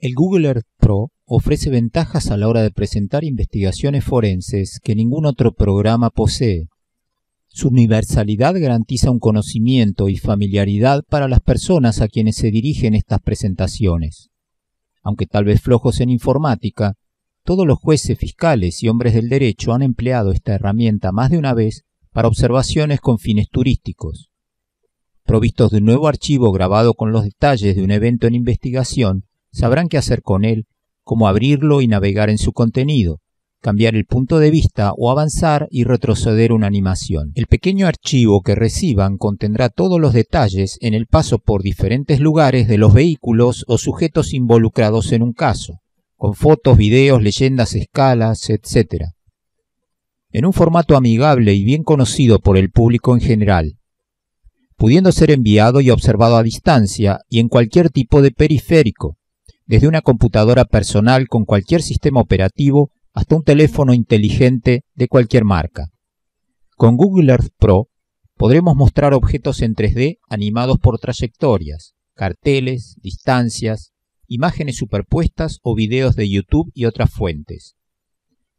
El Google Earth Pro ofrece ventajas a la hora de presentar investigaciones forenses que ningún otro programa posee. Su universalidad garantiza un conocimiento y familiaridad para las personas a quienes se dirigen estas presentaciones. Aunque tal vez flojos en informática, todos los jueces, fiscales y hombres del derecho han empleado esta herramienta más de una vez para observaciones con fines turísticos. Provistos de un nuevo archivo grabado con los detalles de un evento en investigación, sabrán qué hacer con él, cómo abrirlo y navegar en su contenido, cambiar el punto de vista o avanzar y retroceder una animación. El pequeño archivo que reciban contendrá todos los detalles en el paso por diferentes lugares de los vehículos o sujetos involucrados en un caso, con fotos, videos, leyendas, escalas, etc. En un formato amigable y bien conocido por el público en general, pudiendo ser enviado y observado a distancia y en cualquier tipo de periférico, desde una computadora personal con cualquier sistema operativo hasta un teléfono inteligente de cualquier marca. Con Google Earth Pro podremos mostrar objetos en 3D animados por trayectorias, carteles, distancias, imágenes superpuestas o videos de YouTube y otras fuentes.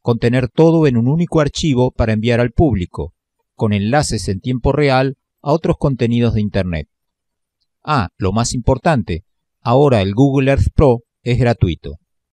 Contener todo en un único archivo para enviar al público, con enlaces en tiempo real a otros contenidos de Internet. Ah, lo más importante, Ahora el Google Earth Pro es gratuito.